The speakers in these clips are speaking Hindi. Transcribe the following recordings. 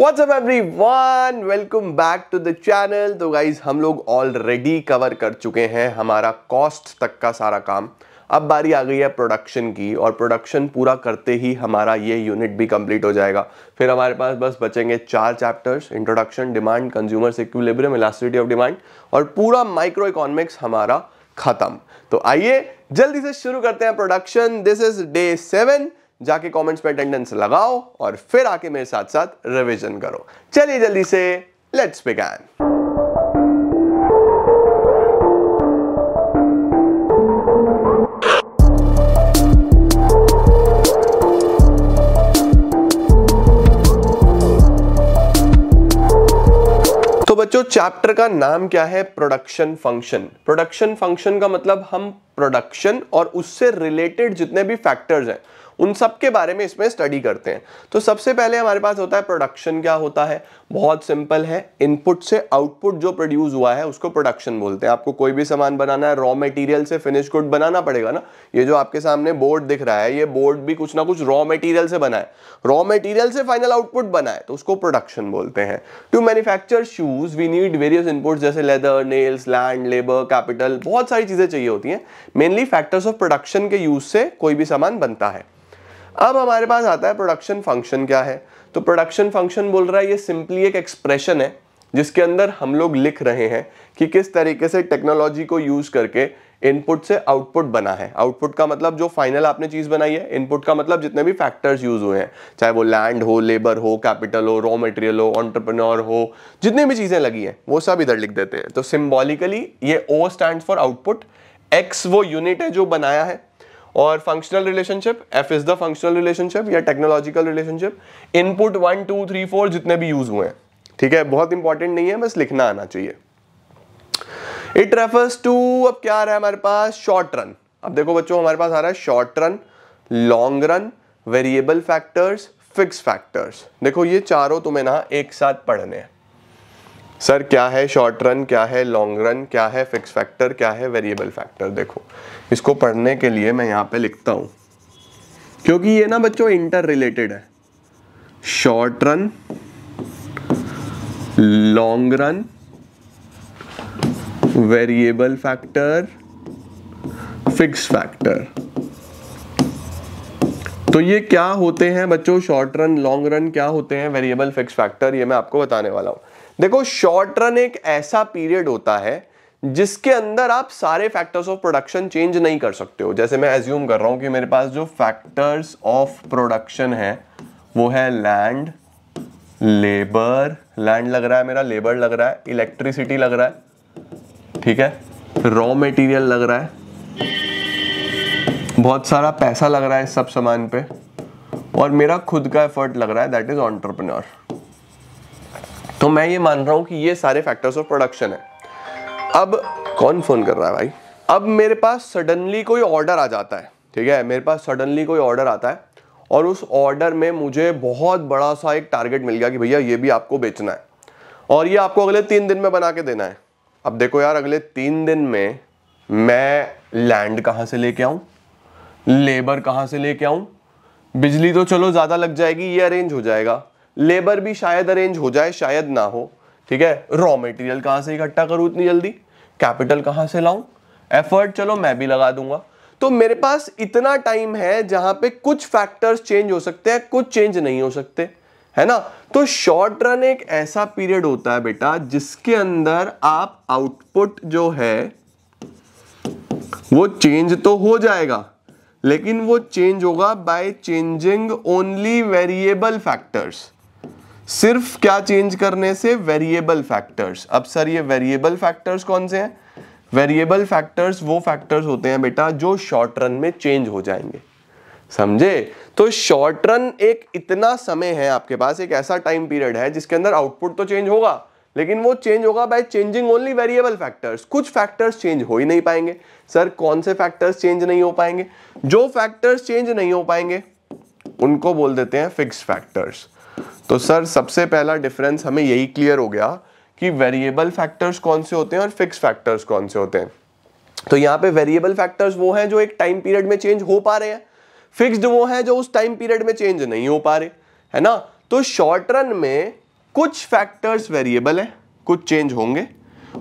WhatsApp everyone welcome back to the channel तो गाइज हम लोग ऑलरेडी कवर कर चुके हैं हमारा कॉस्ट तक का सारा काम अब बारी आ गई है प्रोडक्शन की और प्रोडक्शन पूरा करते ही हमारा ये यूनिट भी कंप्लीट हो जाएगा फिर हमारे पास बस बचेंगे चार chapters introduction demand consumer equilibrium elasticity of demand और पूरा माइक्रो इकोनॉमिक्स हमारा खत्म तो आइए जल्दी से शुरू करते हैं production this is day seven जाके कमेंट्स में अटेंडेंस लगाओ और फिर आके मेरे साथ साथ रिवीजन करो चलिए जल्दी से लेट्स बिगैन तो बच्चों चैप्टर का नाम क्या है प्रोडक्शन फंक्शन प्रोडक्शन फंक्शन का मतलब हम प्रोडक्शन और उससे रिलेटेड जितने भी फैक्टर्स हैं उन सब के बारे में इसमें स्टडी करते हैं तो सबसे पहले हमारे पास होता है प्रोडक्शन क्या होता है बहुत सिंपल है इनपुट से आउटपुट जो प्रोड्यूस हुआ है उसको प्रोडक्शन बोलते हैं आपको कोई भी सामान बनाना है रॉ मटेरियल से फिनिश गुड बनाना पड़ेगा ना ये जो आपके सामने बोर्ड दिख रहा है ये बोर्ड भी कुछ ना कुछ रॉ मटेरियल से बना है रॉ मटेरियल से फाइनल आउटपुट बना है तो उसको प्रोडक्शन बोलते हैं to manufacture shoes we need various input जैसे leather nails land labour capital बहुत सारी चीजें चाहिए होती है मेनली फैक्टर्स ऑफ प्रोडक्शन के यूज से कोई भी सामान बनता है अब हमारे पास आता है प्रोडक्शन फंक्शन क्या है तो प्रोडक्शन फंक्शन बोल रहा है ये सिंपली एक एक्सप्रेशन है जिसके अंदर हम लोग लिख रहे हैं कि किस तरीके से टेक्नोलॉजी को यूज़ करके इनपुट से आउटपुट बना है आउटपुट का मतलब जो फाइनल आपने चीज़ बनाई है इनपुट का मतलब जितने भी फैक्टर्स यूज हुए हैं चाहे वो लैंड हो लेबर हो कैपिटल हो रॉ मटेरियल हो ऑन्टरप्रनोर हो जितनी भी चीज़ें लगी हैं वो सब इधर लिख देते हैं तो सिम्बॉलिकली ये O stand for output X वो यूनिट है जो बनाया है और functional relationship F is the functional relationship या technological relationship input one two three four जितने भी यूज हुए हैं ठीक है बहुत इंपॉर्टेंट नहीं है बस लिखना आना चाहिए इट रेफर्स टू अब क्या आ रहा है हमारे पास शॉर्ट रन अब देखो बच्चों हमारे पास आ रहा है short run long run variable factors fix factors देखो ये चारों तुम्हें ना एक साथ पढ़ने हैं सर क्या है शॉर्ट रन क्या है लॉन्ग रन क्या है फिक्स फैक्टर क्या है वेरिएबल फैक्टर देखो इसको पढ़ने के लिए मैं यहाँ पे लिखता हूँ क्योंकि ये ना बच्चों इंटर रिलेटेड है short run long run variable factor fix factor तो ये क्या होते हैं बच्चों शॉर्ट रन लॉन्ग रन क्या होते हैं वेरिएबल फिक्स फैक्टर ये मैं आपको बताने वाला हूँ देखो शॉर्ट रन एक ऐसा पीरियड होता है जिसके अंदर आप सारे फैक्टर्स ऑफ प्रोडक्शन चेंज नहीं कर सकते हो जैसे मैं एज्यूम कर रहा हूँ कि मेरे पास जो फैक्टर्स ऑफ प्रोडक्शन है वो है लैंड लेबर लैंड लग रहा है मेरा लेबर लग रहा है इलेक्ट्रिसिटी लग रहा है ठीक है रॉ मटेरियल लग रहा है बहुत सारा पैसा लग रहा है इस सब सामान पे और मेरा खुद का एफर्ट लग रहा है दैट इज़ ऑन्टरप्रनोर तो मैं ये मान रहा हूँ कि ये सारे फैक्टर्स ऑफ प्रोडक्शन है अब कौन फ़ोन कर रहा है भाई अब मेरे पास सडनली कोई ऑर्डर आ जाता है ठीक है मेरे पास सडनली कोई ऑर्डर आता है और उस ऑर्डर में मुझे बहुत बड़ा सा एक टारगेट मिल गया कि भैया ये भी आपको बेचना है और ये आपको अगले तीन दिन में बना के देना है अब देखो यार अगले तीन दिन में मैं लैंड कहाँ से लेके आऊँ लेबर कहाँ से लेके आऊँ बिजली तो चलो ज़्यादा लग जाएगी ये अरेंज हो जाएगा लेबर भी शायद अरेंज हो जाए शायद ना हो ठीक है रॉ मटेरियल कहां से इकट्ठा करूं इतनी जल्दी कैपिटल कहां से लाऊं एफर्ट चलो मैं भी लगा दूंगा तो मेरे पास इतना टाइम है जहां पे कुछ फैक्टर्स चेंज हो सकते हैं कुछ चेंज नहीं हो सकते है ना तो शॉर्ट रन एक ऐसा पीरियड होता है बेटा जिसके अंदर आप आउटपुट जो है वो चेंज तो हो जाएगा लेकिन वो चेंज होगा by changing only variable factors सिर्फ क्या चेंज करने से वेरिएबल फैक्टर्स अब सर ये वेरिएबल फैक्टर्स कौन से हैं वेरिएबल फैक्टर्स वो फैक्टर्स होते हैं बेटा जो शॉर्ट रन में चेंज हो जाएंगे समझे तो शॉर्ट रन एक इतना समय है आपके पास एक ऐसा टाइम पीरियड है जिसके अंदर आउटपुट तो चेंज होगा लेकिन वो चेंज होगा by changing only variable factors कुछ फैक्टर्स चेंज हो ही नहीं पाएंगे सर कौन से फैक्टर्स चेंज नहीं हो पाएंगे जो फैक्टर्स चेंज नहीं हो पाएंगे उनको बोल देते हैं फिक्स फैक्टर्स तो सर सबसे पहला डिफरेंस हमें यही क्लियर हो गया कि वेरिएबल फैक्टर्स कौन से होते हैं और फिक्स फैक्टर्स कौन से होते हैं तो यहाँ पे वेरिएबल फैक्टर्स वो हैं जो एक टाइम पीरियड में चेंज हो पा रहे हैं फिक्स्ड वो हैं जो उस टाइम पीरियड में चेंज नहीं हो पा रहे है ना तो शॉर्ट रन में कुछ फैक्टर्स वेरिएबल हैं कुछ चेंज होंगे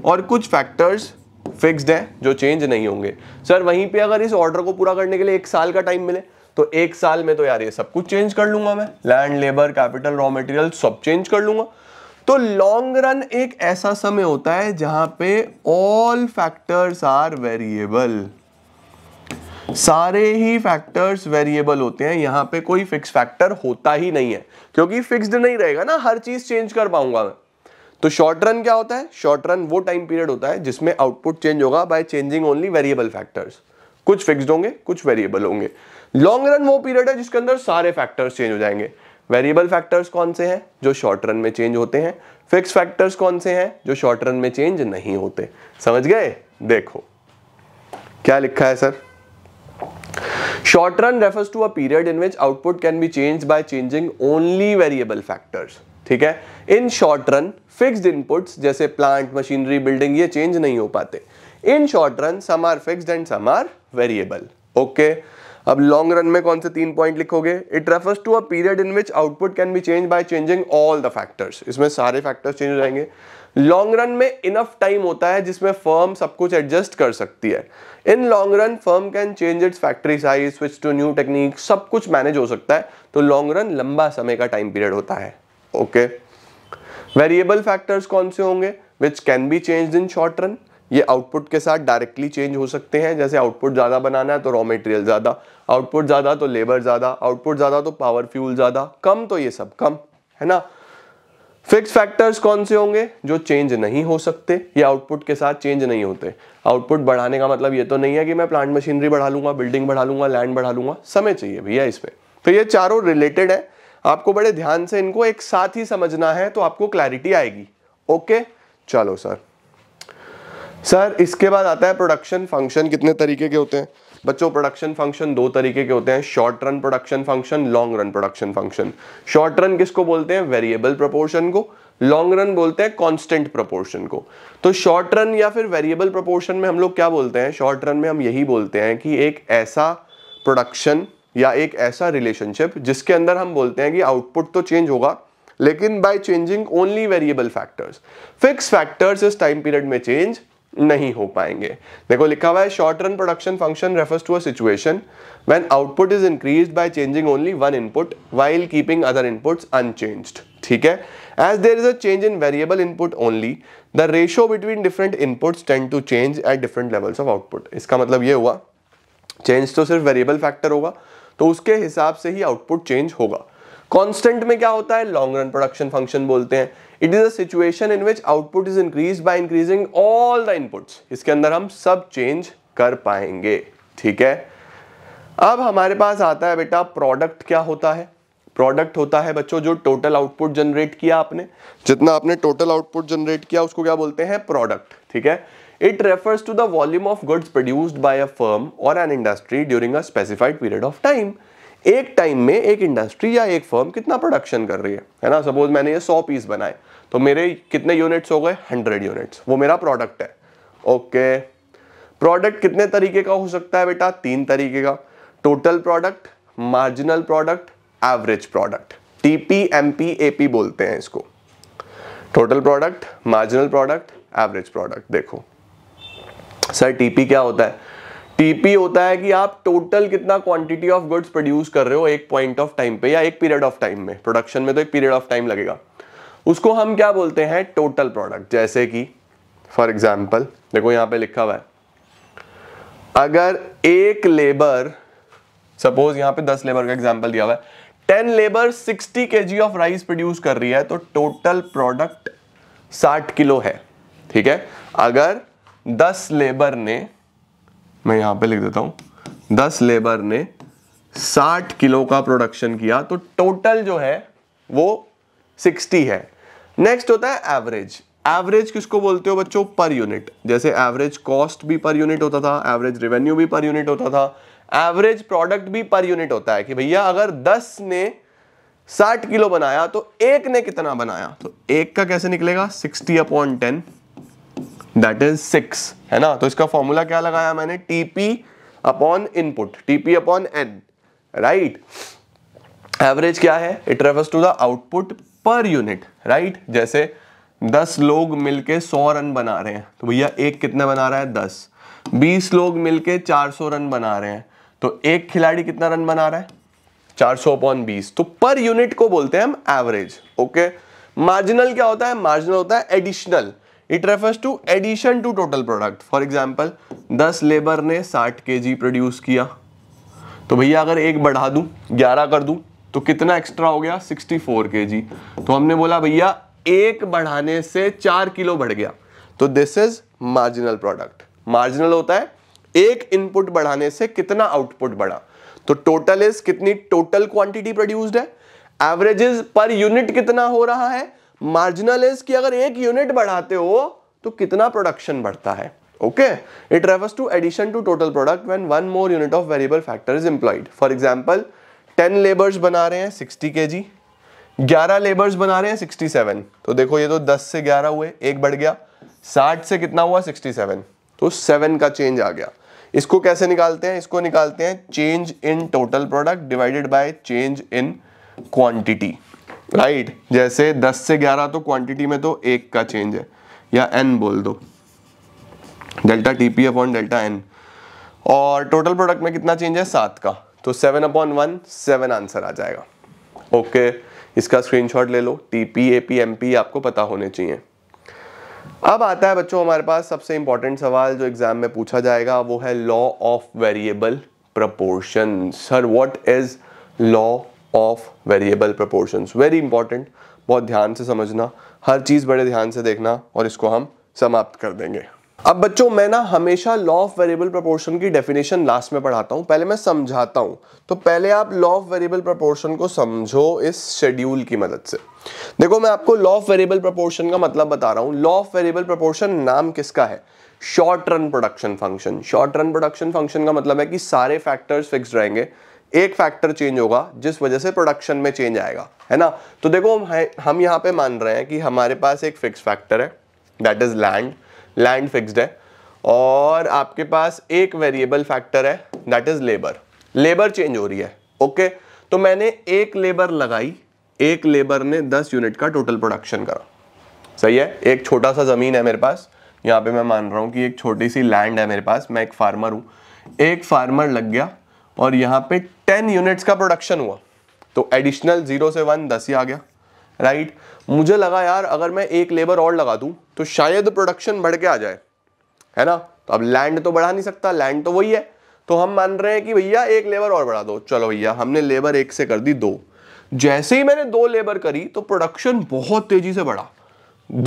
और कुछ फैक्टर्स फिक्स्ड हैं जो चेंज नहीं होंगे सर वहीं पे अगर इस ऑर्डर को पूरा करने के लिए एक साल का टाइम मिले तो एक साल में तो यार ये सब कुछ चेंज कर लूंगा मैं land labour capital raw material सब चेंज कर लूंगा तो लॉन्ग रन एक ऐसा समय होता है जहां पे ऑल फैक्टर्स आर वेरिएबल सारे ही फैक्टर्स वेरिएबल होते हैं यहाँ पे कोई फिक्स फैक्टर होता ही नहीं है क्योंकि फिक्स्ड नहीं रहेगा ना हर चीज चेंज कर पाऊंगा मैं तो शॉर्ट रन क्या होता है शॉर्ट रन वो टाइम पीरियड होता है जिसमें आउटपुट चेंज होगा by changing only variable factors कुछ फिक्स्ड होंगे कुछ वेरिएबल होंगे लॉन्ग रन वो पीरियड है जिसके अंदर सारे फैक्टर्स चेंज हो जाएंगे वेरिएबल फैक्टर्स कौन से हैं जो शॉर्ट रन में चेंज होते हैं फिक्स फैक्टर्स कौन से हैं जो शॉर्ट रन में चेंज नहीं होते समझ गए देखो क्या लिखा है sir short run refers to a period in which output can be change by changing only variable factors ठीक है in short run fixed inputs जैसे प्लांट मशीनरी बिल्डिंग ये चेंज नहीं हो पाते in short run some are fixed and some are variable okay okay? अब लॉन्ग रन में कौन से तीन पॉइंट लिखोगे it refers to a period in which output can be change by changing all the factors इसमें सारे फैक्टर्स चेंज हो जाएंगे लॉन्ग रन में इनफ टाइम होता है जिसमें फर्म सब कुछ एडजस्ट कर सकती है in long run firm can change its factory size switch to new technique सब कुछ मैनेज हो सकता है तो लॉन्ग रन लंबा समय का टाइम पीरियड होता है ओके वेरिएबल फैक्टर्स कौन से होंगे which can be change in short run ये आउटपुट के साथ डायरेक्टली चेंज हो सकते हैं जैसे आउटपुट ज़्यादा बनाना है तो रॉ मटेरियल ज़्यादा आउटपुट ज़्यादा तो लेबर ज़्यादा आउटपुट ज़्यादा तो पावर फ्यूल ज़्यादा कम तो ये सब कम है ना फिक्स फैक्टर्स कौन से होंगे जो चेंज नहीं हो सकते या आउटपुट के साथ चेंज नहीं होते आउटपुट बढ़ाने का मतलब ये तो नहीं है कि मैं प्लांट मशीनरी बढ़ा लूंगा बिल्डिंग बढ़ा लूंगा लैंड बढ़ा लूंगा समय चाहिए भैया इसमें तो ये चारों रिलेटेड है आपको बड़े ध्यान से इनको एक साथ ही समझना है तो आपको क्लैरिटी आएगी ओके चलो सर सर इसके बाद आता है प्रोडक्शन फंक्शन कितने तरीके के होते हैं बच्चों प्रोडक्शन फंक्शन दो तरीके के होते हैं short run production function long run production function short run किसको बोलते हैं वेरिएबल प्रोपोर्शन को लॉन्ग रन बोलते हैं कांस्टेंट प्रोपोर्शन को तो शॉर्ट रन या फिर वेरिएबल प्रोपोर्शन में हम लोग क्या बोलते हैं शॉर्ट रन में हम यही बोलते हैं कि एक ऐसा प्रोडक्शन या एक ऐसा रिलेशनशिप जिसके अंदर हम बोलते हैं कि आउटपुट तो चेंज होगा लेकिन by changing only variable factors fix factors इस टाइम पीरियड में चेंज नहीं हो पाएंगे देखो लिखा हुआ है short run production function refers to a situation when output is increase by changing only one input while keeping other inputs unchange ठीक है as there is a change in variable input only the ratio between different inputs tend to change at different levels of output इसका मतलब ये हुआ चेंज तो सिर्फ वेरिएबल फैक्टर होगा तो उसके हिसाब से ही आउटपुट चेंज होगा कांस्टेंट में क्या होता है लॉन्ग रन प्रोडक्शन फंक्शन बोलते हैं it is a situation in which output is increase by increasing all the inputs इसके अंदर हम सब चेंज कर पाएंगे ठीक है अब हमारे पास आता है बेटा प्रोडक्ट क्या होता है प्रोडक्ट होता है बच्चों जो टोटल आउटपुट जनरेट किया आपने जितना आपने टोटल आउटपुट जनरेट किया उसको क्या बोलते हैं प्रोडक्ट ठीक है it refers to the volume of goods produced by a firm और an industry during a specified period of time एक टाइम में एक इंडस्ट्री या एक फर्म कितना प्रोडक्शन कर रही है है ना सपोज मैंने ये सौ पीस बनाए तो मेरे कितने यूनिट्स हो गए हंड्रेड यूनिट्स वो मेरा प्रोडक्ट है ओके प्रोडक्ट कितने तरीके का हो सकता है बेटा तीन तरीके का total product marginal product average product TP MP AP बोलते हैं इसको total product marginal product average product देखो सर टीपी क्या होता है टीपी होता है कि आप टोटल कितना क्वांटिटी ऑफ गुड्स प्रोड्यूस कर रहे हो एक पॉइंट ऑफ टाइम पे या एक पीरियड ऑफ टाइम में प्रोडक्शन में तो एक पीरियड ऑफ टाइम लगेगा उसको हम क्या बोलते हैं टोटल प्रोडक्ट जैसे कि फॉर एग्जाम्पल देखो यहां पे लिखा हुआ है अगर एक लेबर सपोज यहां पे दस लेबर का एग्जाम्पल दिया हुआ है टेन लेबर सिक्सटी के जी ऑफ राइस प्रोड्यूस कर रही है तो टोटल प्रोडक्ट साठ किलो है ठीक है अगर दस लेबर ने मैं यहां पे लिख देता हूं दस लेबर ने साठ किलो का प्रोडक्शन किया तो टोटल जो है वो सिक्सटी है नेक्स्ट होता है एवरेज एवरेज किसको बोलते हो बच्चों पर यूनिट जैसे एवरेज कॉस्ट भी पर यूनिट होता था एवरेज रेवेन्यू भी पर यूनिट होता था एवरेज प्रोडक्ट भी पर यूनिट होता है कि भैया अगर 10 ने 60 किलो बनाया तो एक ने कितना बनाया तो एक का कैसे निकलेगा 60 upon ten that is six है ना तो इसका फॉर्मूला क्या लगाया मैंने TP upon input TP upon N right average क्या है it refers to the output per unit right जैसे दस लोग मिलके सौ रन बना रहे हैं तो भैया एक कितना बना रहा है दस बीस लोग मिलके चार सौ रन बना रहे हैं तो एक खिलाड़ी कितना रन बना रहा है चार सौ अपॉन बीस तो पर यूनिट को बोलते हैं हम एवरेज ओके मार्जिनल क्या होता है मार्जिनल होता है additional it refers to addition to total product for example दस लेबर ने साठ के प्रोड्यूस किया तो भैया अगर एक बढ़ा दूं ग्यारह कर दूं तो कितना एक्स्ट्रा हो गया 64 फोर तो हमने बोला भैया एक बढ़ाने से चार किलो बढ़ गया तो this is marginal product marginal होता है एक इनपुट बढ़ाने से कितना आउटपुट बढ़ा तो टोटल इज कितनी टोटल क्वांटिटी प्रोड्यूस्ड है एवरेजेस पर यूनिट कितना हो रहा है मार्जिनल इज कि अगर एक यूनिट बढ़ाते हो तो कितना प्रोडक्शन बढ़ता है okay it refers to addition to total product when one more unit of variable factor is employed for example ten labours बना रहे हैं सिक्सटी के जी ग्यारह लेबर्स बना रहे हैं सिक्सटी सेवन तो देखो ये तो दस से ग्यारह हुए एक बढ़ गया साठ से कितना हुआ सिक्सटी सेवन तो सेवन का चेंज आ गया इसको कैसे निकालते हैं इसको निकालते हैं change in total product divided by change in quantity right जैसे दस से ग्यारह तो क्वांटिटी में तो एक का चेंज है या एन बोल दो delta TP upon delta N और टोटल प्रोडक्ट में कितना चेंज है सात का तो seven upon one seven answer आ जाएगा ओके okay, इसका स्क्रीनशॉट ले लो TP A P M P आपको पता होने चाहिए अब आता है बच्चों हमारे पास सबसे इंपॉर्टेंट सवाल जो एग्जाम में पूछा जाएगा वो है law of variable proportion sir what is law of variable proportion very important बहुत ध्यान से समझना हर चीज़ बड़े ध्यान से देखना और इसको हम समाप्त कर देंगे अब बच्चों मैं ना हमेशा लॉ ऑफ वेरिएबल प्रोपोर्शन की डेफिनेशन लास्ट में पढ़ाता हूँ पहले मैं समझाता हूँ तो पहले आप लॉ ऑफ वेरिएबल प्रोपोर्शन को समझो इस शेड्यूल की मदद से देखो मैं आपको लॉ ऑफ वेरिएबल प्रोपोर्शन का मतलब बता रहा हूँ लॉ ऑफ वेरिएबल प्रोपोर्शन नाम किसका है short run production function short run production function का मतलब है कि सारे फैक्टर्स फिक्स रहेंगे एक फैक्टर चेंज होगा जिस वजह से प्रोडक्शन में चेंज आएगा है ना तो देखो हम यहाँ पे मान रहे हैं कि हमारे पास एक फिक्स फैक्टर है that is land land fixed है और आपके पास एक वेरिएबल फैक्टर है that is labour labour change हो रही है ओके okay? तो मैंने एक लेबर लगाई एक लेबर ने 10 यूनिट का टोटल प्रोडक्शन करा सही है एक छोटा सा ज़मीन है मेरे पास यहाँ पे मैं मान रहा हूँ कि एक छोटी सी लैंड है मेरे पास मैं एक फार्मर हूँ एक फार्मर लग गया और यहाँ पे 10 यूनिट्स का प्रोडक्शन हुआ तो एडिशनल जीरो से वन दस ही आ गया राइट मुझे लगा यार अगर मैं एक लेबर और लगा दूँ तो शायद प्रोडक्शन बढ़ के आ जाए है ना तो अब लैंड तो बढ़ा नहीं सकता लैंड तो वही है तो हम मान रहे हैं कि भैया एक लेबर और बढ़ा दो चलो भैया हमने लेबर एक से कर दी दो जैसे ही मैंने दो लेबर करी तो प्रोडक्शन बहुत तेजी से बढ़ा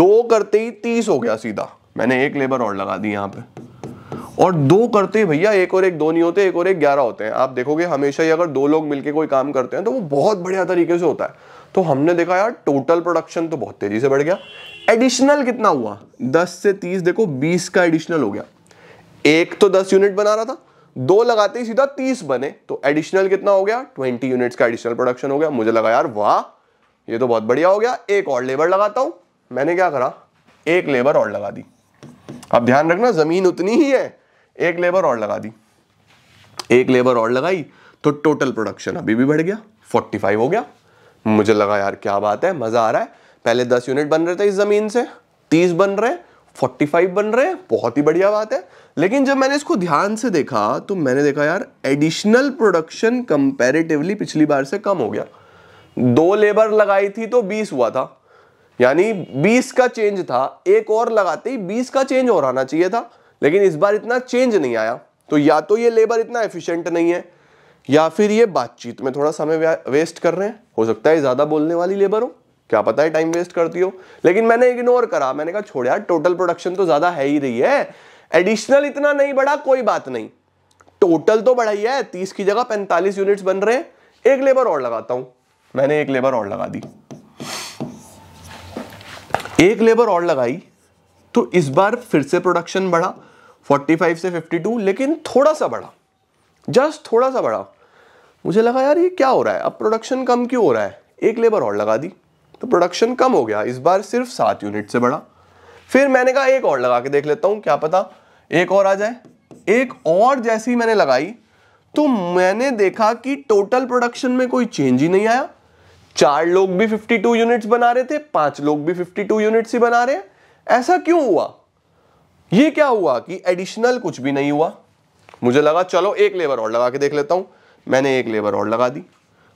दो करते ही तीस हो गया सीधा मैंने एक लेबर और लगा दी यहाँ पे और दो करते ही भैया एक और एक दो नहीं होते एक और एक ग्यारह होते हैं आप देखोगे हमेशा ही अगर दो लोग मिलके कोई काम करते हैं तो वो बहुत बढ़िया तरीके से होता है तो हमने देखा यार टोटल प्रोडक्शन तो बहुत तेजी से बढ़ गया एडिशनल कितना हुआ दस से तीस देखो बीस का एडिशनल हो गया एक तो दस यूनिट बना रहा था दो लगाते ही सीधा तीस बने तो एडिशनल कितना हो गया ट्वेंटी यूनिट्स का एडिशनल प्रोडक्शन हो गया मुझे लगा यार वाह ये तो बहुत बढ़िया हो गया एक और लेबर लगाता हूं मैंने क्या करा एक लेबर और लगा दी अब ध्यान रखना जमीन उतनी ही है एक लेबर और लगा दी एक लेबर और लगाई तो टोटल प्रोडक्शन अभी भी बढ़ गया 45 हो गया मुझे लगा यार क्या बात है मजा आ रहा है पहले दस यूनिट बन रहे थे इस ज़मीन से तीस बन रहे फोर्टी फाइव बन रहे बहुत ही बढ़िया बात है लेकिन जब मैंने इसको ध्यान से देखा तो मैंने देखा यार एडिशनल प्रोडक्शन कंपेरेटिवली पिछली बार से कम हो गया दो लेबर लगाई थी तो बीस हुआ था यानी बीस का चेंज था एक और लगाते ही बीस का चेंज और आना चाहिए था लेकिन इस बार इतना चेंज नहीं आया तो या तो ये लेबर इतना एफिशियंट नहीं है या फिर ये बातचीत में थोड़ा समय वेस्ट कर रहे हैं हो सकता है ज़्यादा बोलने वाली लेबर हो क्या पता है टाइम वेस्ट करती हो लेकिन मैंने इग्नोर करा मैंने कहा छोड़ यार टोटल प्रोडक्शन तो ज़्यादा है ही रही है एडिशनल इतना नहीं बढ़ा कोई बात नहीं टोटल तो बढ़ा ही है तीस की जगह पैंतालीस यूनिट्स बन रहे हैं एक लेबर और लगाता हूं मैंने एक लेबर और लगा दी एक लेबर और लगाई तो इस बार फिर से प्रोडक्शन बढ़ा 45 से 52 लेकिन थोड़ा सा बढ़ा जस्ट थोड़ा सा बढ़ा मुझे लगा यार ये क्या हो रहा है अब प्रोडक्शन कम क्यों हो रहा है एक लेबर और लगा दी तो प्रोडक्शन कम हो गया इस बार सिर्फ सात यूनिट से बढ़ा फिर मैंने कहा एक और लगा के देख लेता हूं क्या पता एक और आ जाए एक और जैसी मैंने लगाई तो मैंने देखा कि टोटल प्रोडक्शन में कोई चेंज ही नहीं आया चार लोग भी 52 यूनिट्स बना रहे थे पांच लोग भी 52 यूनिट्स ही बना रहे हैं ऐसा क्यों हुआ ये क्या हुआ कि एडिशनल कुछ भी नहीं हुआ मुझे लगा चलो एक लेबर और लगा के देख लेता हूं मैंने एक लेबर और लगा दी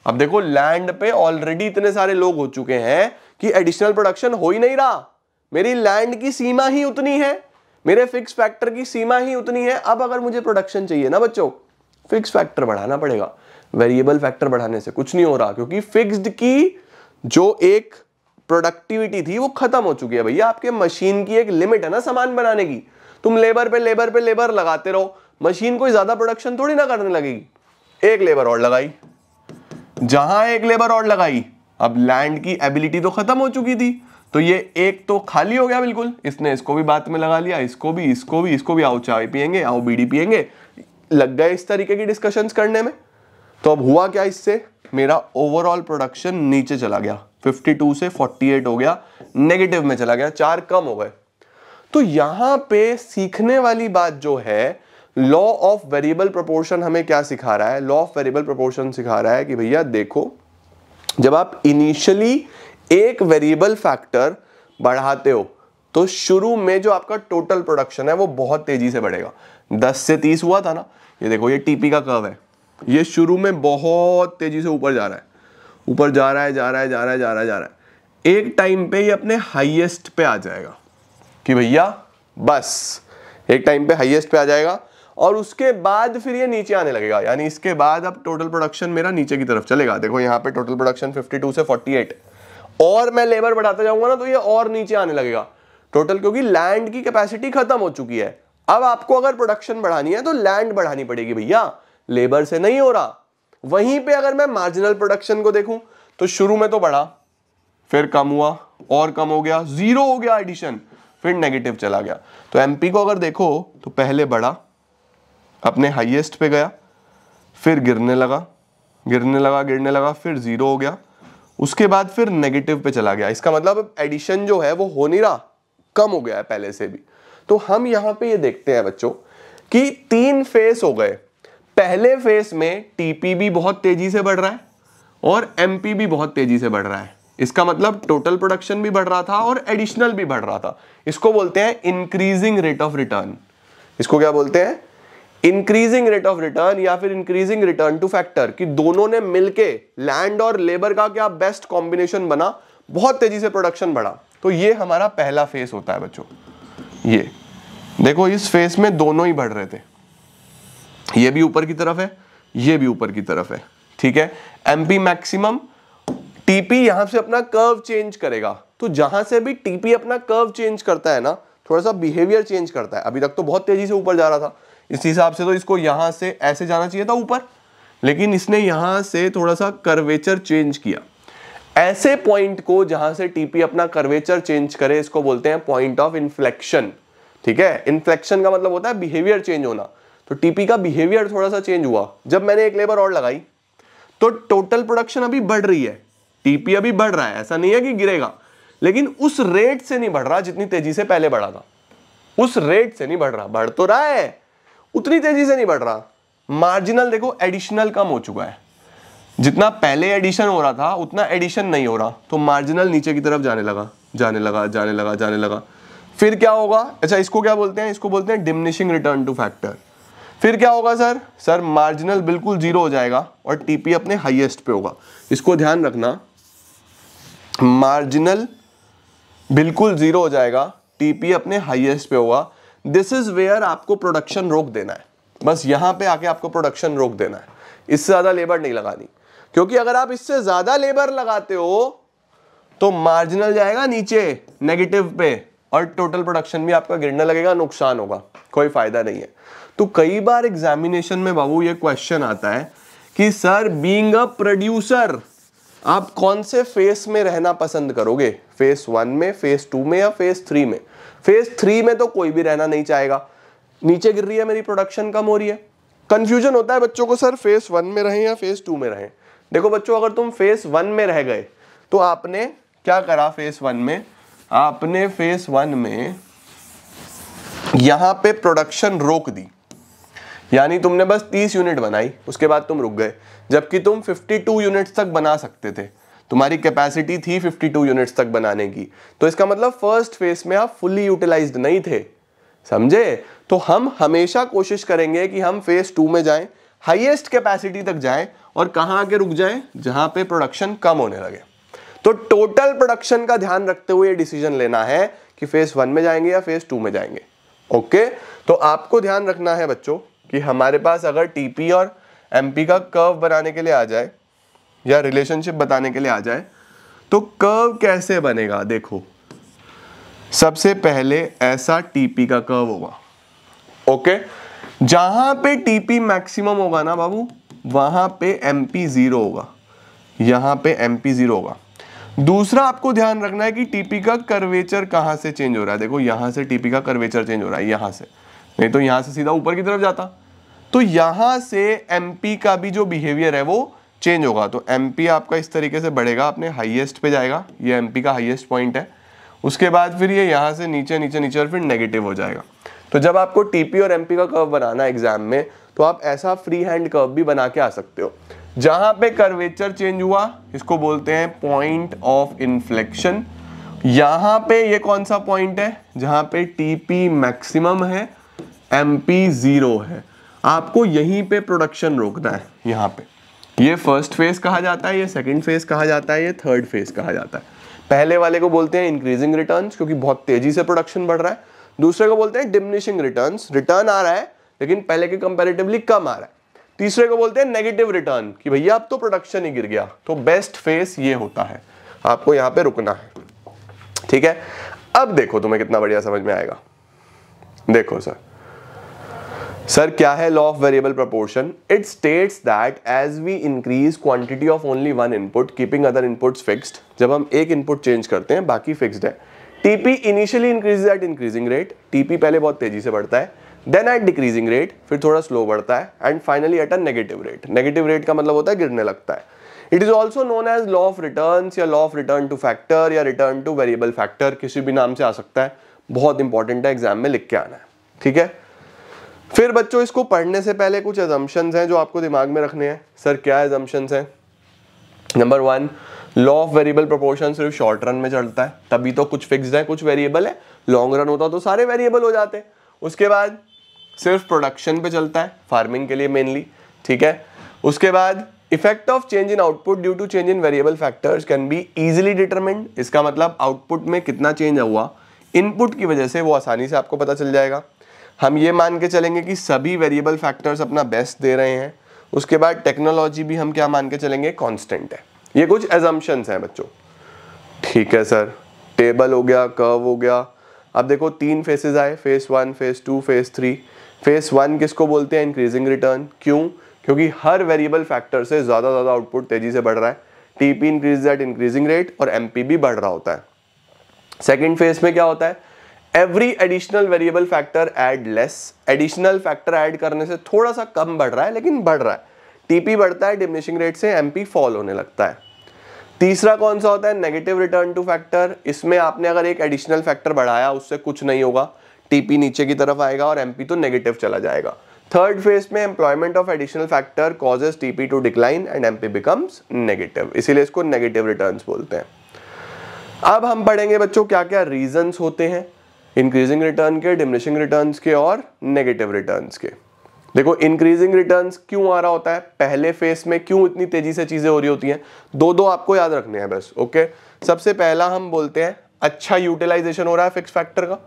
अब देखो लैंड पे ऑलरेडी इतने सारे लोग हो चुके हैं कि एडिशनल प्रोडक्शन हो ही नहीं रहा मेरी लैंड की सीमा ही उतनी है मेरे फिक्स फैक्टर की सीमा ही उतनी है अब अगर मुझे प्रोडक्शन चाहिए ना बच्चों फिक्स फैक्टर बढ़ाना पड़ेगा वेरिएबल फैक्टर बढ़ाने से कुछ नहीं हो रहा क्योंकि फिक्स्ड की जो एक प्रोडक्टिविटी थी वो खत्म हो चुकी है भैया आपके मशीन की एक लिमिट है ना सामान बनाने की तुम लेबर पे लेबर पे लेबर लगाते रहो मशीन कोई ज्यादा प्रोडक्शन थोड़ी ना करने लगेगी एक लेबर और लगाई जहां एक लेबर और लगाई अब लैंड की एबिलिटी तो खत्म हो चुकी थी तो ये एक तो खाली हो गया बिल्कुल इसने इसको भी बात में लगा लिया इसको भी इसको भी इसको भी आओ चाय पियेंगे आओ बीड़ी पियेंगे लग गए इस तरीके की डिस्कशंस करने में तो अब हुआ क्या इससे मेरा ओवरऑल प्रोडक्शन नीचे चला गया 52 से 48 हो गया नेगेटिव में चला गया चार कम हो गए तो यहां पे सीखने वाली बात जो है लॉ ऑफ वेरिएबल प्रोपोर्शन हमें क्या सिखा रहा है लॉ ऑफ वेरिएबल प्रोपोर्शन सिखा रहा है कि भैया देखो जब आप इनिशियली एक वेरिएबल फैक्टर बढ़ाते हो तो शुरू में जो आपका टोटल प्रोडक्शन है वो बहुत तेजी से बढ़ेगा 10 से 30 हुआ था ना ये देखो ये टीपी का कर्व है ये शुरू में बहुत तेजी से ऊपर जा रहा है ऊपर जा रहा है जा रहा है जा रहा है जा रहा है जा रहा है एक टाइम पे ये अपने हाईएस्ट पे आ जाएगा कि भैया बस एक टाइम पे हाईएस्ट पे आ जाएगा और उसके बाद फिर ये नीचे आने लगेगा यानी इसके बाद अब टोटल प्रोडक्शन मेरा नीचे की तरफ चलेगा देखो यहाँ पे टोटल प्रोडक्शन 52 से 48 और मैं लेबर बढ़ाता जाऊंगा ना तो ये और नीचे आने लगेगा टोटल क्योंकि लैंड की कैपेसिटी खत्म हो चुकी है अब आपको अगर प्रोडक्शन बढ़ानी है तो लैंड बढ़ानी पड़ेगी भैया लेबर से नहीं हो रहा वहीं पे अगर मैं मार्जिनल प्रोडक्शन को देखूं तो शुरू में तो बढ़ा फिर कम हुआ और कम हो गया जीरो हो गया एडिशन फिर नेगेटिव चला गया तो एमपी को अगर देखो तो पहले बढ़ा अपने हाईएस्ट पे गया फिर गिरने लगा गिरने लगा गिरने लगा फिर ज़ीरो हो गया उसके बाद फिर नेगेटिव पे चला गया इसका मतलब एडिशन जो है वो हो नहीं रहा कम हो गया है पहले से भी तो हम यहां पे ये देखते हैं बच्चों कि तीन फेस हो गए पहले फेस में टीपी भी बहुत तेज़ी से बढ़ रहा है और एम भी बहुत तेज़ी से बढ़ रहा है इसका मतलब टोटल प्रोडक्शन भी बढ़ रहा था और एडिशनल भी बढ़ रहा था इसको बोलते हैं इंक्रीजिंग रेट ऑफ रिटर्न इसको क्या बोलते हैं इंक्रीजिंग रेट ऑफ रिटर्न या फिर इंक्रीजिंग रिटर्न टू फैक्टर कि दोनों ने मिलके लैंड और लेबर का क्या बेस्ट कॉम्बिनेशन बना बहुत तेजी से प्रोडक्शन बढ़ा तो ये हमारा पहला फेस होता है बच्चों ये देखो इस फेस में दोनों ही बढ़ रहे थे ये भी ऊपर की तरफ है ये भी ऊपर की तरफ है ठीक है एमपी मैक्सिमम टीपी यहां से अपना कर्व चेंज करेगा तो जहां से भी टीपी अपना कर्व चेंज करता है ना थोड़ा सा बिहेवियर चेंज करता है अभी तक तो बहुत तेजी से ऊपर जा रहा था इस हिसाब से तो इसको यहां से ऐसे जाना चाहिए था ऊपर लेकिन इसने यहां से थोड़ा सा कर्वेचर चेंज किया ऐसे पॉइंट को जहां से टीपी अपना कर्वेचर चेंज करे इसको बोलते हैं पॉइंट ऑफ इन्फ्लेक्शन ठीक है इन्फ्लेक्शन का मतलब होता है बिहेवियर चेंज होना तो टीपी का बिहेवियर थोड़ा सा चेंज हुआ जब मैंने एक लेबर और लगाई तो टोटल प्रोडक्शन अभी बढ़ रही है टीपी अभी बढ़ रहा है ऐसा नहीं है कि गिरेगा लेकिन उस रेट से नहीं बढ़ रहा जितनी तेजी से पहले बढ़ा था उस रेट से नहीं बढ़ रहा बढ़ तो रहा है उतनी तेजी से नहीं बढ़ रहा मार्जिनल देखो एडिशनल कम हो चुका है जितना पहले एडिशन हो रहा था उतना एडिशन नहीं हो रहा तो मार्जिनल नीचे की तरफ जाने लगा जाने लगा जाने लगा जाने लगा फिर क्या होगा अच्छा इसको क्या बोलते हैं इसको बोलते हैं डिमनिशिंग रिटर्न टू फैक्टर फिर क्या होगा सर सर मार्जिनल बिल्कुल जीरो हो जाएगा और टीपी अपने हाईएस्ट पे होगा इसको ध्यान रखना मार्जिनल बिल्कुल जीरो हो जाएगा टीपी अपने हाईएस्ट पे होगा दिस इज वेयर आपको प्रोडक्शन रोक देना है बस यहां पे आके आपको प्रोडक्शन रोक देना है इससे ज़्यादा लेबर नहीं लगानी क्योंकि अगर आप इससे ज़्यादा लेबर लगाते हो तो मार्जिनल जाएगा नीचे नेगेटिव पे और टोटल प्रोडक्शन भी आपका गिरने लगेगा नुकसान होगा कोई फ़ायदा नहीं है तो कई बार एग्जामिनेशन में बाबू ये क्वेश्चन आता है कि सर बींग अ प्रोड्यूसर आप कौन से फेस में रहना पसंद करोगे फेस वन में फेस टू में या फेस थ्री में फेज थ्री में तो कोई भी रहना नहीं चाहेगा नीचे गिर रही है मेरी प्रोडक्शन कम हो रही है कंफ्यूजन होता है बच्चों को सर फेज वन में रहें या फेज टू में रहें देखो बच्चों अगर तुम फेज वन में रह गए तो आपने क्या करा फेज वन में आपने फेज वन में यहां पे प्रोडक्शन रोक दी यानी तुमने बस 30 यूनिट बनाई उसके बाद तुम रुक गए जबकि तुम 52 यूनिट्स तक बना सकते थे तुम्हारी कैपेसिटी थी 52 यूनिट्स तक बनाने की तो इसका मतलब फर्स्ट फेज में आप फुल्ली यूटिलाइज नहीं थे समझे तो हम हमेशा कोशिश करेंगे कि हम फेज टू में जाएं हाईएस्ट कैपेसिटी तक जाएं और कहां आके रुक जाएं जहां पे प्रोडक्शन कम होने लगे तो टोटल प्रोडक्शन का ध्यान रखते हुए डिसीजन लेना है कि फेज वन में जाएंगे या फेज टू में जाएंगे ओके तो आपको ध्यान रखना है बच्चों कि हमारे पास अगर टीपी और एमपी का कर्व बनाने के लिए आ जाए या रिलेशनशिप बताने के लिए आ जाए तो कर्व कैसे बनेगा देखो सबसे पहले ऐसा टीपी का कर्व होगा ओके जहां पे टीपी मैक्सिमम होगा ना बाबू वहां पे एमपी जीरो होगा यहां पे एमपी जीरो होगा दूसरा आपको ध्यान रखना है कि टीपी का कर्वेचर कहां से चेंज हो रहा है देखो यहां से टीपी का कर्वेचर चेंज हो रहा है यहां से नहीं तो यहां से सीधा ऊपर की तरफ जाता तो यहां से एमपी का भी जो बिहेवियर है वो चेंज होगा तो एम आपका इस तरीके से बढ़ेगा अपने हाइएस्ट पर जाएगा ये एम का हाइएस्ट पॉइंट है उसके बाद फिर ये यहाँ से नीचे नीचे नीचे और फिर नेगेटिव हो जाएगा तो जब आपको टीपी और एमपी का कर्व बनाना एग्जाम में तो आप ऐसा फ्री हैंड कर्व भी बना के आ सकते हो जहां पे कर्वेचर चेंज हुआ इसको बोलते हैं पॉइंट ऑफ इन्फ्लेक्शन यहां पे ये कौन सा पॉइंट है जहां पे टीपी मैक्सिमम है एमपी जीरो है आपको यहीं पे प्रोडक्शन रोकना है यहां पे ये फर्स्ट फेज कहा जाता है ये सेकेंड फेज कहा जाता है ये थर्ड फेज कहा जाता है पहले वाले को बोलते हैं इंक्रीजिंग रिटर्न क्योंकि बहुत तेजी से प्रोडक्शन बढ़ रहा है दूसरे को बोलते हैं डिमिनिशिंग रिटर्न रिटर्न आ रहा है लेकिन पहले के कंपेरेटिवली कम आ रहा है तीसरे को बोलते हैं नेगेटिव रिटर्न कि भैया अब तो प्रोडक्शन ही गिर गया तो बेस्ट फेस ये होता है आपको यहां पे रुकना है ठीक है अब देखो तुम्हें कितना बढ़िया समझ में आएगा देखो सर सर क्या है law of variable proportion it states that as we increase quantity of only one input keeping other inputs fixed जब हम एक इनपुट चेंज करते हैं बाकी फिक्स्ड है TP initially increase at increasing rate TP पहले बहुत तेजी से बढ़ता है देन एट डिक्रीजिंग रेट फिर थोड़ा स्लो बढ़ता है and finally at a negative rate negative rate का मतलब होता है गिरने लगता है it is also known as law of return या law of return to factor या रिटर्न टू वेरिएबल फैक्टर किसी भी नाम से आ सकता है बहुत इंपॉर्टेंट है एग्जाम में लिख के आना है ठीक है फिर बच्चों इसको पढ़ने से पहले कुछ एजम्पन्स हैं जो आपको दिमाग में रखने हैं सर क्या एजम्पन्स हैं number one law of variable proportion सिर्फ शॉर्ट रन में चलता है तभी तो कुछ फिक्स है कुछ वेरिएबल है लॉन्ग रन होता तो सारे वेरिएबल हो जाते हैं उसके बाद सिर्फ प्रोडक्शन पे चलता है फार्मिंग के लिए मेनली ठीक है उसके बाद effect of change in output due to change in variable factors can be easily determined इसका मतलब आउटपुट में कितना चेंज हुआ इनपुट की वजह से वो आसानी से आपको पता चल जाएगा हम ये मान के चलेंगे कि सभी वेरिएबल फैक्टर्स अपना बेस्ट दे रहे हैं उसके बाद टेक्नोलॉजी भी हम क्या मान के चलेंगे कॉन्स्टेंट है ये कुछ एजम्पन्स हैं बच्चों ठीक है सर टेबल हो गया कर्व हो गया अब देखो तीन फेसेस आए phase one phase two phase three phase one किसको बोलते हैं इंक्रीजिंग रिटर्न क्यों क्योंकि हर वेरिएबल फैक्टर से ज़्यादा ज़्यादा आउटपुट तेज़ी से बढ़ रहा है TP increase at increasing rate और एम पी भी बढ़ रहा होता है सेकेंड फेज में क्या होता है every additional variable factor add less additional factor add करने से थोड़ा सा कम बढ़ रहा है लेकिन बढ़ रहा है टीपी बढ़ता है डिमिनिशिंग रेट से एमपी फॉल होने लगता है तीसरा कौन सा होता है नेगेटिव रिटर्न टू फैक्टर इसमें आपने अगर एक एडिशनल फैक्टर बढ़ाया उससे कुछ नहीं होगा टीपी नीचे की तरफ आएगा और एमपी तो नेगेटिव चला जाएगा थर्ड फेज में employment of additional factor causes TP to decline and MP becomes negative इसीलिए इसको नेगेटिव रिटर्न्स बोलते हैं अब हम पढ़ेंगे बच्चों क्या क्या रीजंस होते हैं इंक्रीजिंग रिटर्न के डिमिनिशिंग रिटर्न के और नेगेटिव रिटर्न के देखो इंक्रीजिंग रिटर्न क्यों आ रहा होता है पहले फेस में क्यों इतनी तेजी से चीजें हो रही होती हैं दो दो आपको याद रखने हैं बस ओके सबसे पहला हम बोलते हैं अच्छा यूटिलाइजेशन हो रहा है फिक्स फैक्टर का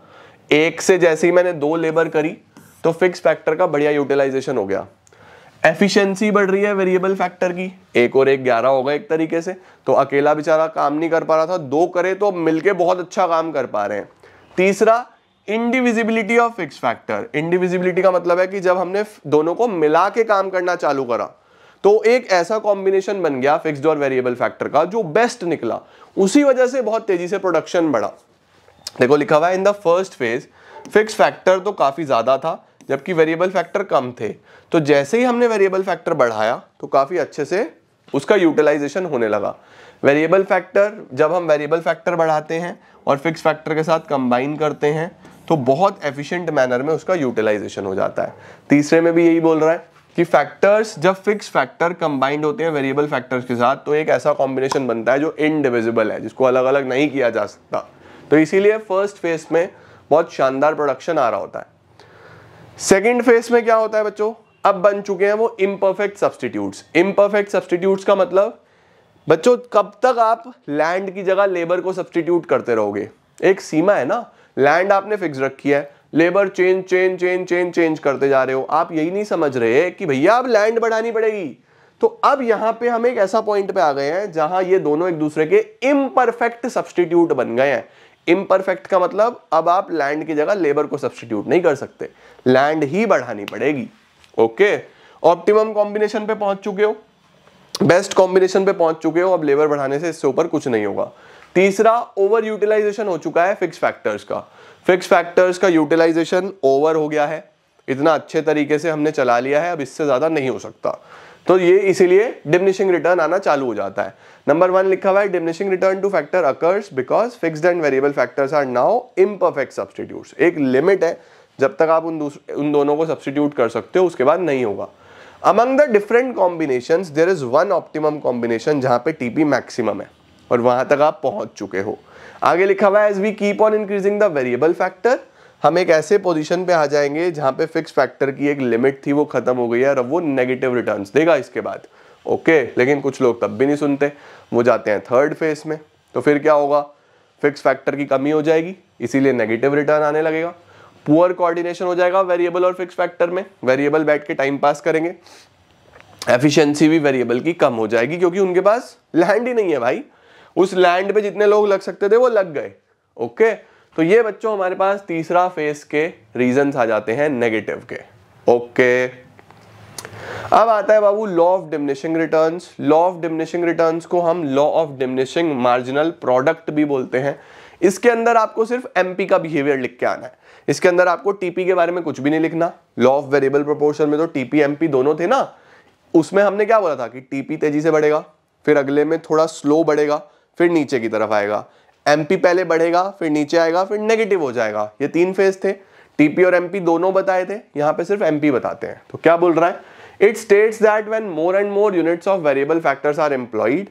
एक से जैसे ही मैंने दो लेबर करी तो फिक्स फैक्टर का बढ़िया यूटिलाइजेशन हो गया एफिशिएंसी बढ़ रही है वेरिएबल फैक्टर की एक और एक ग्यारह होगा एक तरीके से तो अकेला बेचारा काम नहीं कर पा रहा था दो करे तो मिलके बहुत अच्छा काम कर पा रहे हैं तीसरा indivisibility of fix factor indivisibility का मतलब है कि जब हमने दोनों को मिला के काम करना चालू करा तो एक ऐसा कॉम्बिनेशन बन गया फिक्स्ड और वेरिएबल फैक्टर का जो बेस्ट निकला उसी वजह से बहुत तेजी से प्रोडक्शन बढ़ा देखो लिखा हुआ है in the first phase fix factor तो काफ़ी ज़्यादा था जबकि वेरिएबल फैक्टर कम थे तो जैसे ही हमने वेरिएबल फैक्टर बढ़ाया तो काफ़ी अच्छे से उसका यूटिलाइजेशन होने लगा वेरिएबल फैक्टर जब हम वेरिएबल फैक्टर बढ़ाते हैं और फिक्स फैक्टर के साथ कंबाइन करते हैं तो बहुत एफिशिएंट मैनर में उसका यूटिलाइजेशन हो जाता है तीसरे में भी यही बोल रहा है कि फैक्टर्स जब फिक्स फैक्टर कंबाइंड होते हैं वेरिएबल फैक्टर्स के साथ तो एक ऐसा कॉम्बिनेशन बनता है जो इनडिविजिबल है जिसको अलग अलग नहीं किया जा सकता तो इसीलिए फर्स्ट फेज में बहुत शानदार प्रोडक्शन आ रहा होता है सेकेंड फेज में क्या होता है बच्चों अब बन चुके हैं वो इम्परफेक्ट सब्सटीट्यूट इम्परफेक्ट सब्सटीट्यूट का मतलब बच्चों कब तक आप लैंड की जगह लेबर को सब्सटीट्यूट करते रहोगे एक सीमा है ना लैंड आपने फिक्स रखी है labour change change change change change करते जा रहे हो आप यही नहीं समझ रहे कि भैया अब लैंड बढ़ानी पड़ेगी तो अब यहाँ पे हम एक ऐसा पॉइंट पे आ गए हैं जहां ये दोनों एक दूसरे के इम्परफेक्ट सब्सटीट्यूट बन गए हैं इम्परफेक्ट का मतलब अब आप लैंड की जगह लेबर को सब्सटीट्यूट नहीं कर सकते लैंड ही बढ़ानी पड़ेगी ओके ऑप्टिमम कॉम्बिनेशन पे पहुंच चुके हो बेस्ट कॉम्बिनेशन पे पहुंच चुके हो अब लेबर बढ़ाने से इससे ऊपर कुछ नहीं होगा तीसरा ओवर यूटिलाइजेशन हो चुका है फिक्स फैक्टर्स का फिक्स फैक्टर्स का यूटिलाइजेशन ओवर हो गया है इतना अच्छे तरीके से हमने चला लिया है अब इससे ज़्यादा नहीं हो सकता तो ये इसीलिए डिमिनिशिंग रिटर्न आना चालू हो जाता है नंबर वन लिखा हुआ है diminishing return to factor occurs because fix and variable factors are now imperfect substitute एक लिमिट है जब तक आप उन उन दोनों को सब्सटीट्यूट कर सकते हो उसके बाद नहीं होगा among the different combination there is one optimum combination जहां पे टीपी मैक्सिमम है और वहां तक आप पहुंच चुके हो आगे लिखा हुआ है as we keep on increasing the variable factor हम एक ऐसे पोजीशन पे आ जाएंगे जहां पे फिक्स फैक्टर की एक लिमिट थी वो खत्म हो गई है और वो नेगेटिव रिटर्न देगा इसके बाद ओके लेकिन कुछ लोग तब भी नहीं सुनते वो जाते हैं थर्ड फेज में तो फिर क्या होगा फिक्स फैक्टर की कमी हो जाएगी इसीलिए नेगेटिव रिटर्न आने लगेगा पुअर कोऑर्डिनेशन हो जाएगा वेरिएबल और फिक्स फैक्टर में वेरिएबल बैठ के टाइम पास करेंगे एफिशिएंसी भी वेरिएबल की कम हो जाएगी क्योंकि उनके पास लैंड ही नहीं है भाई उस लैंड पे जितने लोग लग सकते थे वो लग गए ओके तो ये बच्चों हमारे पास तीसरा फेस के रीजन आ जाते हैं नेगेटिव के ओके अब आता है बाबू law of diminishing return law of diminishing return को हम law of diminishing marginal product भी बोलते हैं इसके अंदर आपको सिर्फ एमपी का बिहेवियर लिख के आना है इसके अंदर आपको टीपी के बारे में कुछ भी नहीं लिखना लॉ ऑफ वेरिएबल प्रोपोर्शन में तो टीपी एमपी दोनों थे ना उसमें हमने क्या बोला था कि टीपी तेजी से बढ़ेगा फिर अगले में थोड़ा स्लो बढ़ेगा फिर नीचे की तरफ आएगा एमपी पहले बढ़ेगा फिर नीचे आएगा फिर नेगेटिव हो जाएगा ये तीन फेज थे टीपी और एमपी दोनों बताए थे यहां पर सिर्फ एमपी बताते हैं तो क्या बोल रहा है it state that when more and more unit of variable factors are employed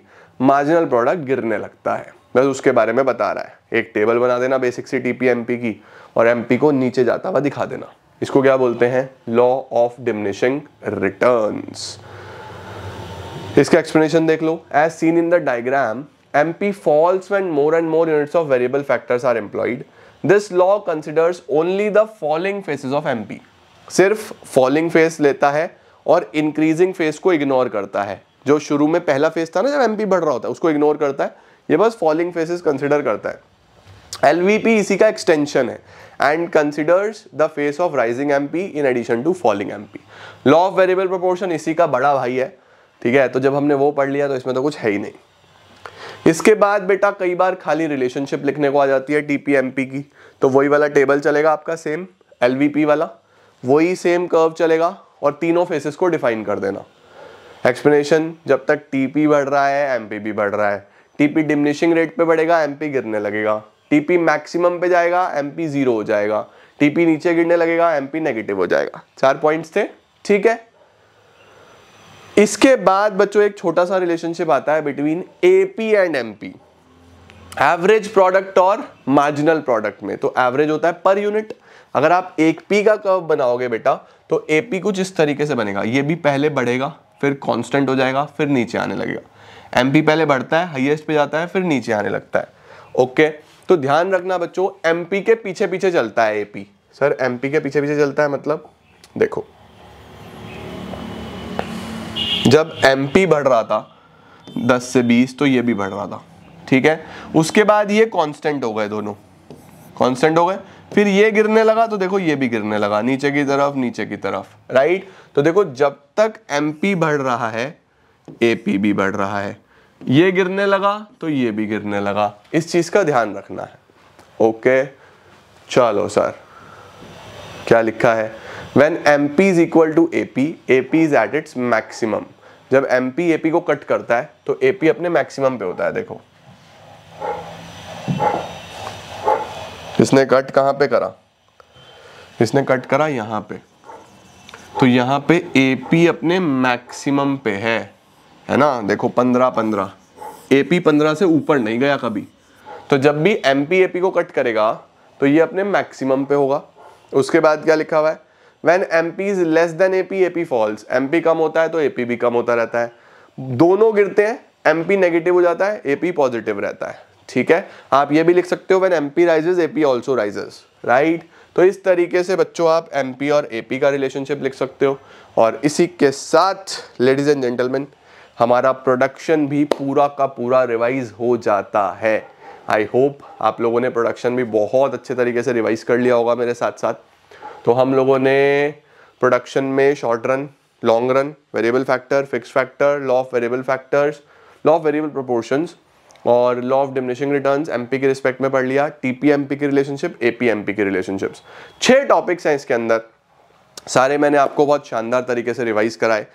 marginal product गिरने लगता है बस उसके बारे में बता रहा है एक टेबल बना देना बेसिक सी टीपीएमपी की और एम को नीचे जाता हुआ दिखा देना इसको क्या बोलते हैं लॉ ऑफ डिमिनिशिंग रिटर्न इसका एक्सप्लेनेशन देख लो as seen in the diagram M P falls when more and more units of variable factors are employed this law considers only the following phases of M P सिर्फ फॉलोइंग फेस लेता है और इंक्रीजिंग फेस को इग्नोर करता है जो शुरू में पहला फेस था ना जब एम पी बढ़ रहा होता है उसको इग्नोर करता है ये बस फॉलोइंग फेसिस कंसिडर करता है एल वी पी इसी का एक्सटेंशन है and considers the face of rising M P in addition to MP. M P law of variable इसी का बड़ा भाई है ठीक है तो जब हमने वो पढ़ लिया तो इसमें तो कुछ है ही नहीं इसके बाद बेटा कई बार खाली रिलेशनशिप लिखने को आ जाती है टी पी एम पी की तो वही वाला टेबल चलेगा आपका सेम एल वी पी वाला वही सेम कर्व चलेगा और तीनों फेसेस को डिफाइन कर देना एक्सप्लेनेशन जब तक टी बढ़ रहा है एम पी भी बढ़ रहा है टी पी डिमिनिशिंग रेट पे बढ़ेगा एम पी गिरने लगेगा टीपी मैक्सिमम पे जाएगा एमपी जीरो हो जाएगा टीपी नीचे गिरने लगेगा एमपी नेगेटिव हो जाएगा चार पॉइंट्स थे ठीक है इसके बाद बच्चों एक छोटा सा रिलेशनशिप आता है between AP and MP average product और मार्जिनल प्रोडक्ट में तो एवरेज होता है पर यूनिट अगर आप एक पी का कर्व बनाओगे बेटा तो एपी कुछ इस तरीके से बनेगा ये भी पहले बढ़ेगा फिर कांस्टेंट हो जाएगा फिर नीचे आने लगेगा एमपी पहले बढ़ता है हाईएस्ट पे जाता है फिर नीचे आने लगता है ओके okay? तो ध्यान रखना बच्चों एमपी के पीछे पीछे चलता है एपी सर एमपी के पीछे पीछे चलता है मतलब देखो जब एमपी बढ़ रहा था 10 से 20 तो ये भी बढ़ रहा था ठीक है उसके बाद ये कांस्टेंट हो गए दोनों कांस्टेंट हो गए फिर ये गिरने लगा तो देखो ये भी गिरने लगा नीचे की तरफ नीचे की तरफ राइट तो देखो जब तक एमपी बढ़ रहा है एपी भी बढ़ रहा है ये गिरने लगा तो ये भी गिरने लगा इस चीज़ का ध्यान रखना है ओके चलो सर क्या लिखा है when M P is equal to A P A P is at its maximum जब एम पी ए पी को कट करता है तो ए पी अपने मैक्सिमम पे होता है देखो इसने कट कहां पे करा इसने कट करा यहां पे तो यहां पे ए पी अपने मैक्सिमम पे है है ना देखो पंद्रह पंद्रह एपी पंद्रह से ऊपर नहीं गया कभी तो जब भी एम पी ए पी को कट करेगा तो ये अपने मैक्सिमम पे होगा उसके बाद क्या लिखा हुआ है when M P is less than A P A P falls M P कम होता है तो ए पी भी कम होता रहता है दोनों गिरते हैं एम पी नेगेटिव हो जाता है ए पी पॉजिटिव रहता है ठीक है आप ये भी लिख सकते हो when M P rises A P also rises right तो इस तरीके से बच्चों आप एम पी और ए पी का रिलेशनशिप लिख सकते हो और इसी के साथ लेडीज एंड जेंटलमैन हमारा प्रोडक्शन भी पूरा का पूरा रिवाइज हो जाता है आई होप आप लोगों ने प्रोडक्शन भी बहुत अच्छे तरीके से रिवाइज कर लिया होगा मेरे साथ साथ तो हम लोगों ने प्रोडक्शन में short run long run variable factor fix factor law of variable factors law of variable proportions और लॉ ऑफ डिमिनिशिंग रिटर्न एम के रिस्पेक्ट में पढ़ लिया टी पी एम पी की relationship A P M P की रिलेशनशिप्स छः टॉपिक्स हैं इसके अंदर सारे मैंने आपको बहुत शानदार तरीके से रिवाइज कराए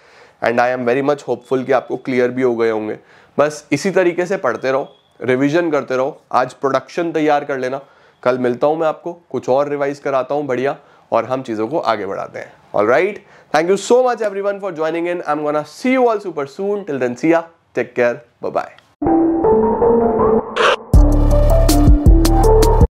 and I am very much hopeful कि आपको क्लियर भी हो गए होंगे बस इसी तरीके से पढ़ते रहो रिविजन करते रहो आज प्रोडक्शन तैयार कर लेना कल मिलता हूँ मैं आपको कुछ और रिवाइज कराता हूँ बढ़िया और हम चीज़ों को आगे बढ़ाते हैं all right thank you so much everyone for joining in I am gonna see you all super soon till then see ya take care bye